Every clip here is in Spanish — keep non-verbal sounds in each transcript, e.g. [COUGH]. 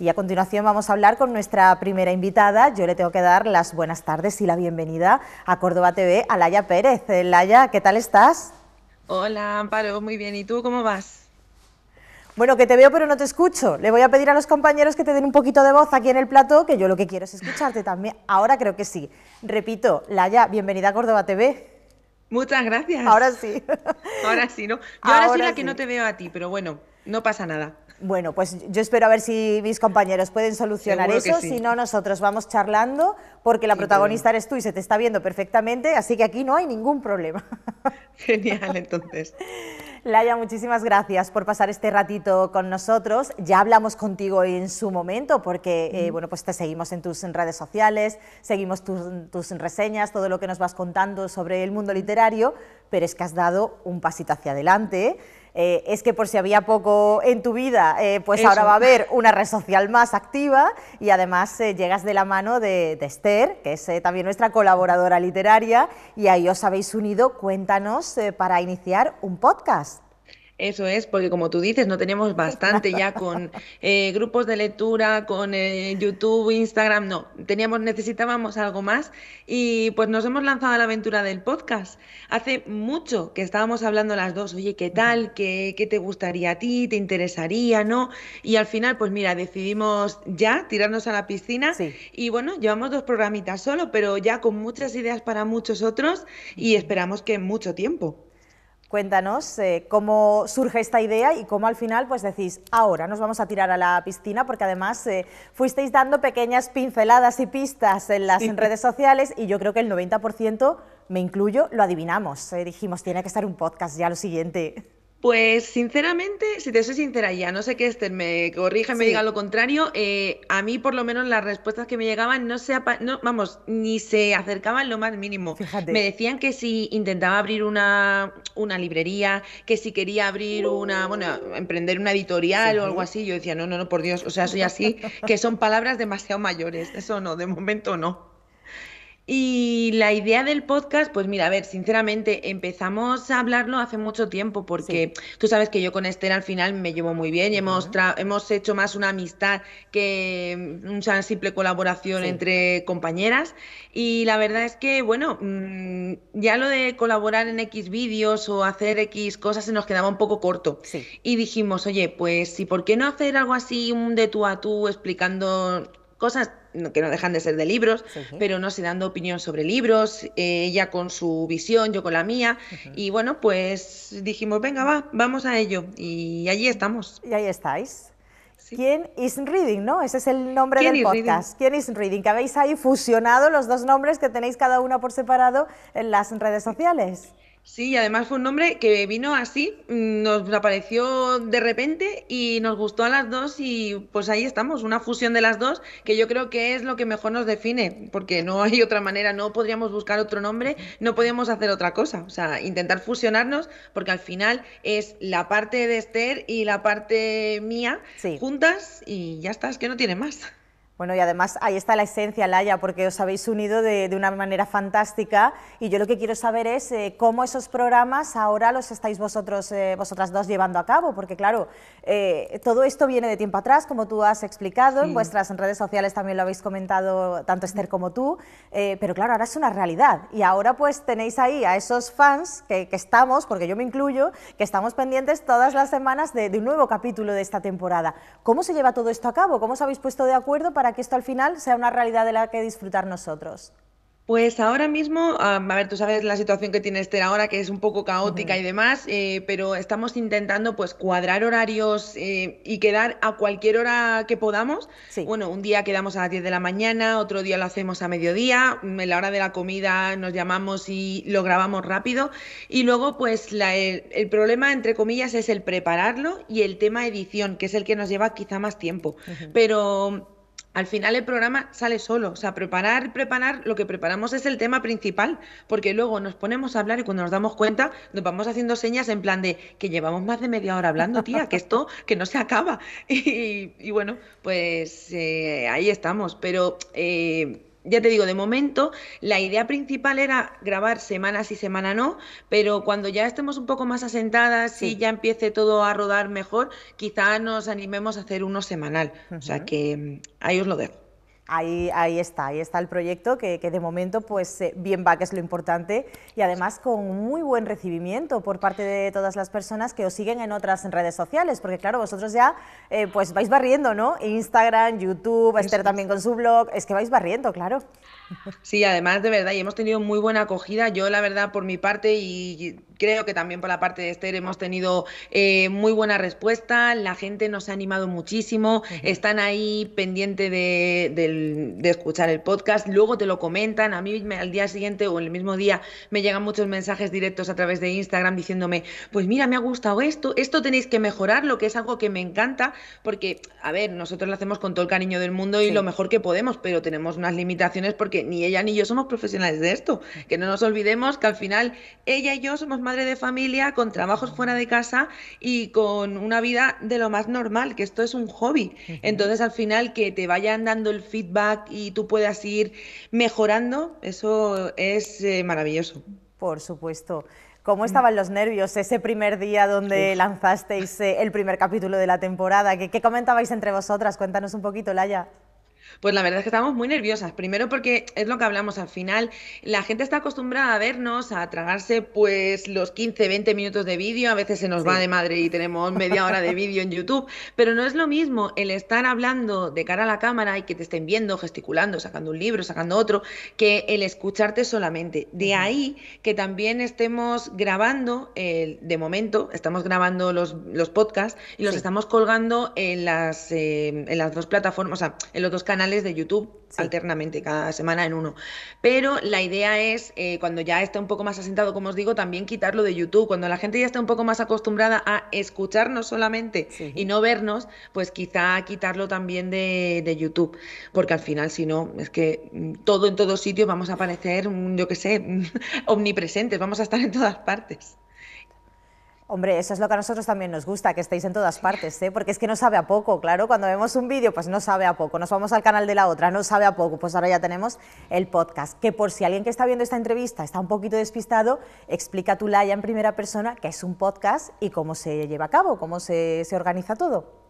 Y a continuación vamos a hablar con nuestra primera invitada. Yo le tengo que dar las buenas tardes y la bienvenida a Córdoba TV, a Laia Pérez. Eh, Laia, ¿qué tal estás? Hola, Amparo, muy bien. ¿Y tú cómo vas? Bueno, que te veo pero no te escucho. Le voy a pedir a los compañeros que te den un poquito de voz aquí en el plató, que yo lo que quiero es escucharte también. Ahora creo que sí. Repito, Laia, bienvenida a Córdoba TV. Muchas gracias. Ahora sí. Ahora sí, ¿no? Yo ahora, la que no te veo a ti, pero bueno, no pasa nada. Bueno, pues yo espero a ver si mis compañeros pueden solucionar eso, si no nosotros vamos charlando, porque la protagonista eres tú y se te está viendo perfectamente, así que aquí no hay ningún problema. [LAUGHS] Genial, entonces. Laia, muchísimas gracias por pasar este ratito con nosotros. Ya hablamos contigo en su momento, porque eh, bueno, pues te seguimos en tus redes sociales, seguimos tus, tus reseñas, todo lo que nos vas contando sobre el mundo literario, pero es que has dado un pasito hacia adelante. Eh, es que por si había poco en tu vida, eh, pues ahora va a haber una red social más activa y además eh, llegas de la mano de Esther, que es también nuestra colaboradora literaria, y ahí os habéis unido, cuéntanos, para iniciar un podcast. Eso es, porque como tú dices, no teníamos bastante ya con eh, grupos de lectura, con eh, YouTube, Instagram, no, teníamos, necesitábamos algo más y pues nos hemos lanzado a la aventura del podcast. Hace mucho que estábamos hablando las dos, oye, ¿qué tal? ¿Qué, te gustaría a ti? ¿Te interesaría? ¿No? Y al final, pues mira, decidimos ya tirarnos a la piscina y bueno, llevamos dos programitas solo, pero ya con muchas ideas para muchos otros y esperamos que mucho tiempo. Cuéntanos eh, cómo surge esta idea y cómo al final pues decís, ahora nos vamos a tirar a la piscina, porque además eh, fuisteis dando pequeñas pinceladas y pistas en las redes sociales y yo creo que el 90%, me incluyo, lo adivinamos. Eh, dijimos, tiene que estar un podcast ya lo siguiente. Pues sinceramente, si te soy sincera ya, no sé qué Esther me corrija me diga lo contrario, eh, a mí por lo menos las respuestas que me llegaban no se, no, vamos, ni se acercaban lo más mínimo. Fíjate. Me decían que si intentaba abrir una, una librería, que si quería abrir una, bueno, emprender una editorial o algo así, yo decía, no, no, no, por Dios, o sea, soy así, que son palabras demasiado mayores, eso no, de momento no. Y la idea del podcast, pues mira, a ver, sinceramente empezamos a hablarlo hace mucho tiempo porque tú sabes que yo con Esther al final me llevo muy bien y hemos, hemos hecho más una amistad que una simple colaboración entre compañeras. Y la verdad es que, bueno, mm, ya lo de colaborar en X vídeos o hacer X cosas se nos quedaba un poco corto. Y dijimos, oye, pues, si por qué no hacer algo así un de tú a tú explicando cosas que no dejan de ser de libros, pero no sé, dando opinión sobre libros, eh, ella con su visión, yo con la mía, y bueno, pues dijimos, venga, va, vamos a ello, y allí estamos. Y ahí estáis. ¿Quién is reading? ¿No? Ese es el nombre del podcast. ¿Quién is reading? Que habéis ahí fusionado los dos nombres que tenéis cada uno por separado en las redes sociales. Sí, y además fue un nombre que vino así, mm, nos apareció de repente y nos gustó a las dos y pues ahí estamos, una fusión de las dos que yo creo que es lo que mejor nos define, porque no hay otra manera, no podríamos buscar otro nombre, no podemos hacer otra cosa, o sea, intentar fusionarnos porque al final es la parte de Esther y la parte mía juntas y ya está, es que no tiene más. Bueno, y además ahí está la esencia, Laia, porque os habéis unido de, una manera fantástica y yo lo que quiero saber es eh, cómo esos programas ahora los estáis vosotros, eh, vosotras dos llevando a cabo, porque claro, eh, todo esto viene de tiempo atrás, como tú has explicado, en vuestras redes sociales también lo habéis comentado tanto Esther como tú, pero claro, ahora es una realidad y ahora pues tenéis ahí a esos fans que, estamos, porque yo me incluyo, que estamos pendientes todas las semanas de, de un nuevo capítulo de esta temporada. ¿Cómo se lleva todo esto a cabo? ¿Cómo os habéis puesto de acuerdo para para que esto al final sea una realidad de la que disfrutar nosotros? Pues ahora mismo, a ver, tú sabes la situación que tiene Esther ahora, que es un poco caótica y demás, eh, pero estamos intentando pues cuadrar horarios eh, y quedar a cualquier hora que podamos. Bueno, un día quedamos a las 10 de la mañana, otro día lo hacemos a mediodía, mm, en la hora de la comida nos llamamos y lo grabamos rápido. Y luego, pues el, problema, entre comillas, es el prepararlo y el tema edición, que es el que nos lleva quizá más tiempo. Pero al final el programa sale solo. O sea, preparar, preparar, lo que preparamos es el tema principal, porque luego nos ponemos a hablar y cuando nos damos cuenta nos vamos haciendo señas en plan de que llevamos más de media hora hablando, tía, que esto, que no se acaba. [LAUGHS] Y, bueno, pues eh, ahí estamos. Pero eh, ya te digo, de momento la idea principal era grabar semana sí, semana no, pero cuando ya estemos un poco más asentadas y ya empiece todo a rodar mejor, quizá nos animemos a hacer uno semanal. O sea que mm, ahí os lo dejo. Ahí, está, ahí está el proyecto que, de momento pues eh, bien va, que es lo importante, y además con muy buen recibimiento por parte de todas las personas que os siguen en otras redes sociales, porque claro, vosotros ya eh, pues vais barriendo, ¿no? Instagram, YouTube, Esther también con su blog, es que vais barriendo, claro. Sí, además de verdad, y hemos tenido muy buena acogida, yo la verdad por mi parte y creo que también por la parte de Esther hemos tenido eh, muy buena respuesta, la gente nos ha animado muchísimo, están ahí pendiente de, escuchar el podcast, luego te lo comentan, a mí al día siguiente o en el mismo día me llegan muchos mensajes directos a través de Instagram diciéndome, pues mira, me ha gustado esto, esto tenéis que mejorar, lo que es algo que me encanta, porque, a ver, nosotros lo hacemos con todo el cariño del mundo y lo mejor que podemos, pero tenemos unas limitaciones porque ni ella ni yo somos profesionales de esto, que no nos olvidemos que al final ella y yo somos madre de familia, con trabajos fuera de casa y con una vida de lo más normal, que esto es un hobby. Entonces, al final, que te vayan dando el feedback y tú puedas ir mejorando, eso es eh, maravilloso. Por supuesto. ¿Cómo mm. estaban los nervios ese primer día donde lanzasteis eh, el primer capítulo de la temporada? ¿Qué, ¿Qué, comentabais entre vosotras? Cuéntanos un poquito, Laya. Pues la verdad es que estamos muy nerviosas. Primero porque es lo que hablamos al final. La gente está acostumbrada a vernos, a tragarse pues los 15, 20 minutos de vídeo. A veces se nos va de madre y tenemos media hora de vídeo en YouTube. Pero no es lo mismo el estar hablando de cara a la cámara y que te estén viendo, gesticulando, sacando un libro, sacando otro, que el escucharte solamente. De ahí que también estemos grabando, de momento, estamos grabando los, los podcasts y los estamos colgando en las, eh, en las dos plataformas, o sea, en los dos canales canales de YouTube alternamente, cada semana en uno. Pero la idea es, eh, cuando ya está un poco más asentado, como os digo, también quitarlo de YouTube. Cuando la gente ya está un poco más acostumbrada a escucharnos solamente y no vernos, pues quizá quitarlo también de, YouTube. Porque al final, si no, es que mm, todo en todos sitios vamos a aparecer, yo qué sé, [LAUGHS] omnipresentes, vamos a estar en todas partes. Hombre, eso es lo que a nosotros también nos gusta, que estéis en todas partes, ¿eh? porque es que no sabe a poco, claro, cuando vemos un vídeo, pues no sabe a poco, nos vamos al canal de la otra, no sabe a poco, pues ahora ya tenemos el podcast, que por si alguien que está viendo esta entrevista está un poquito despistado, explica tu Laia, en primera persona qué es un podcast y cómo se lleva a cabo, cómo se organiza todo.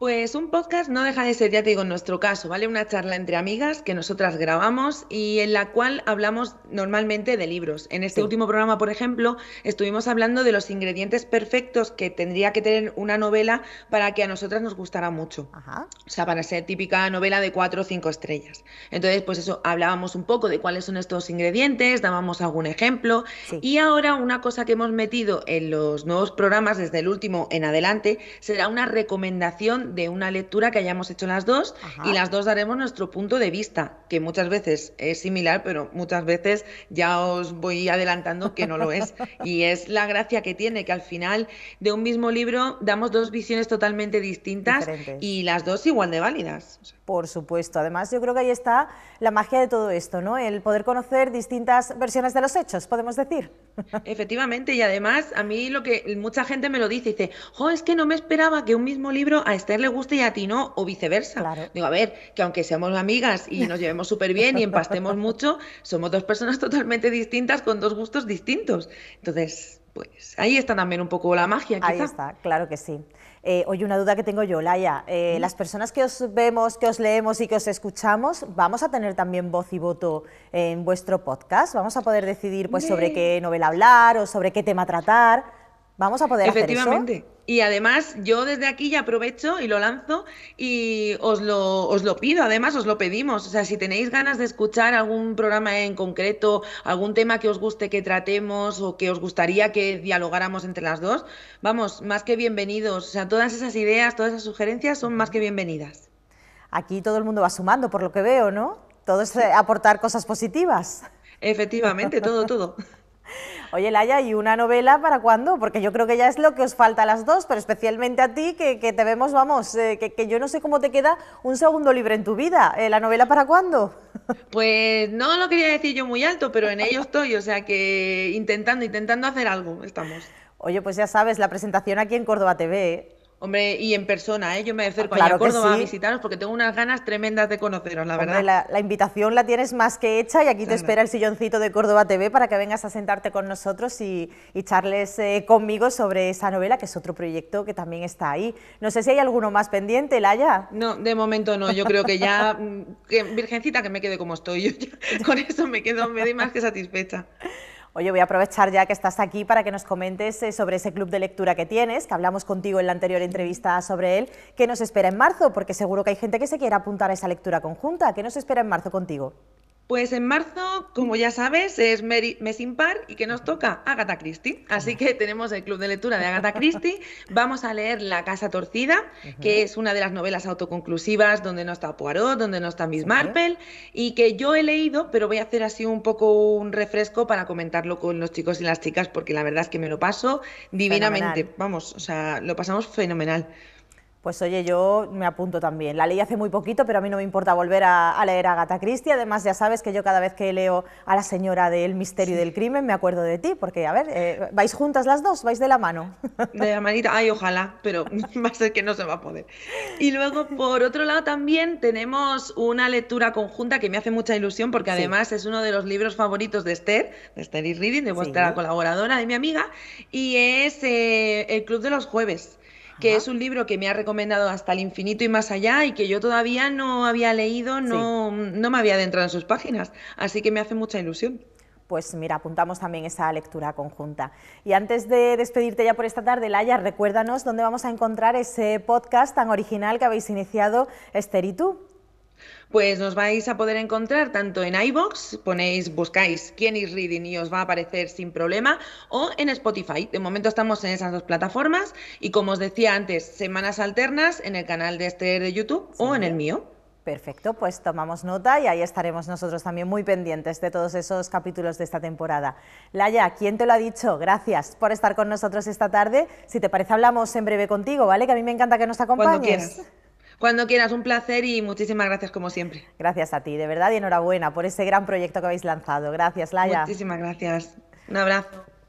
Pues un podcast no deja de ser, ya te digo, en nuestro caso, ¿vale? Una charla entre amigas que nosotras grabamos y en la cual hablamos normalmente de libros. En este último programa, por ejemplo, estuvimos hablando de los ingredientes perfectos que tendría que tener una novela para que a nosotras nos gustara mucho. Ajá. O sea, para ser típica novela de cuatro o cinco estrellas. Entonces, pues eso, hablábamos un poco de cuáles son estos ingredientes, dábamos algún ejemplo. Y ahora una cosa que hemos metido en los nuevos programas, desde el último en adelante, será una recomendación de una lectura que hayamos hecho las dos y las dos daremos nuestro punto de vista, que muchas veces es similar, pero muchas veces ya os voy adelantando que no lo es. [LAUGHS] y es la gracia que tiene, que al final de un mismo libro damos dos visiones totalmente distintas y las dos igual de válidas por supuesto. Además, yo creo que ahí está la magia de todo esto, ¿no? El poder conocer distintas versiones de los hechos, podemos decir. [LAUGHS] Efectivamente, y además a mí lo que mucha gente me lo dice, dice, jo, es que no me esperaba que un mismo libro a Esther le guste y a ti no, o viceversa. Digo, a ver, que aunque seamos amigas y nos llevemos súper bien y empastemos [LAUGHS] mucho, somos dos personas totalmente distintas con dos gustos distintos. Entonces, pues ahí está también un poco la magia. Ahí está, claro que sí. Eh, oye, una duda que tengo yo, Laia. Eh, las personas que os vemos, que os leemos y que os escuchamos, ¿vamos a tener también voz y voto en vuestro podcast? ¿Vamos a poder decidir pues, sobre qué novela hablar o sobre qué tema tratar? ¿Vamos a poder Efectivamente. hacer eso? Y además, yo desde aquí ya aprovecho y lo lanzo y os lo, os lo pido, además os lo pedimos. O sea, si tenéis ganas de escuchar algún programa en concreto, algún tema que os guste que tratemos o que os gustaría que dialogáramos entre las dos, vamos, más que bienvenidos. O sea, todas esas ideas, todas esas sugerencias son más que bienvenidas. Aquí todo el mundo va sumando, por lo que veo, ¿no? Todo es eh, aportar cosas positivas. Efectivamente, todo, todo. [LAUGHS] Oye, Laia, ¿y una novela para cuándo? Porque yo creo que ya es lo que os falta a las dos, pero especialmente a ti, que, te vemos, vamos, eh, que, yo no sé cómo te queda un segundo libre en tu vida. Eh, ¿La novela para cuándo? Pues no lo quería decir yo muy alto, pero en ello estoy, o sea que intentando, intentando hacer algo estamos. Oye, pues ya sabes, la presentación aquí en Córdoba TV. ¿eh? Hombre, y en persona, ¿eh? Yo me ah, acerco a Córdoba a visitaros porque tengo unas ganas tremendas de conoceros, la verdad. La, invitación la tienes más que hecha y aquí te espera el silloncito de Córdoba TV para que vengas a sentarte con nosotros y, charles eh, conmigo sobre esa novela, que es otro proyecto que también está ahí. No sé si hay alguno más pendiente, Laya. No, de momento no. Yo creo que ya, mm, virgencita, que me quede como estoy. [LAUGHS] Yo con eso me quedo, me doy más que satisfecha. Oye, voy a aprovechar ya que estás aquí para que nos comentes eh, sobre ese club de lectura que tienes, que hablamos contigo en la anterior entrevista sobre él, ¿Qué nos espera en marzo, porque seguro que hay gente que se quiera apuntar a esa lectura conjunta. ¿Qué nos espera en marzo contigo? Pues en marzo, como ya sabes, es mes impar y que nos toca Agatha Christie. Así que tenemos el club de lectura de Agatha Christie. [LAUGHS] Vamos a leer La Casa Torcida, que es una de las novelas autoconclusivas donde no está Poirot, donde no está Miss Marple y que yo he leído, pero voy a hacer así un poco un refresco para comentarlo con los chicos y las chicas porque la verdad es que me lo paso divinamente. Vamos, o sea, lo pasamos fenomenal. Pues oye, yo me apunto también. La leí hace muy poquito, pero a mí no me importa volver a, leer a Agatha Christie. Además, ya sabes que yo cada vez que leo a la señora del misterio y del crimen me acuerdo de ti, porque, a ver, eh, ¿vais juntas las dos? ¿Vais de la mano? De la manita, ay, ojalá, pero [LAUGHS] va a ser que no se va a poder. Y luego, por otro lado, también tenemos una lectura conjunta que me hace mucha ilusión, porque además es uno de los libros favoritos de Esther, de Esther y Reading, de vuestra colaboradora, de mi amiga, y es eh, El Club de los Jueves que es un libro que me ha recomendado hasta el infinito y más allá y que yo todavía no había leído, no, no me había adentrado en sus páginas, así que me hace mucha ilusión pues mira, apuntamos también esa lectura conjunta. Y antes de despedirte ya por esta tarde, Laia, recuérdanos dónde vamos a encontrar ese podcast tan original que habéis iniciado, Esther y tú. Pues nos vais a poder encontrar tanto en iBox, ponéis, buscáis quién is reading y os va a aparecer sin problema, o en Spotify. De momento estamos en esas dos plataformas y como os decía antes, semanas alternas en el canal de este de YouTube o en el mío. Perfecto, pues tomamos nota y ahí estaremos nosotros también muy pendientes de todos esos capítulos de esta temporada. Laya, ¿quién te lo ha dicho? Gracias por estar con nosotros esta tarde. Si te parece, hablamos en breve contigo, ¿vale? Que a mí me encanta que nos acompañes. Cuando quieras, un placer y muchísimas gracias como siempre. Gracias a ti, de verdad, y enhorabuena por ese gran proyecto que habéis lanzado. Gracias, Laia. Muchísimas gracias. Un abrazo.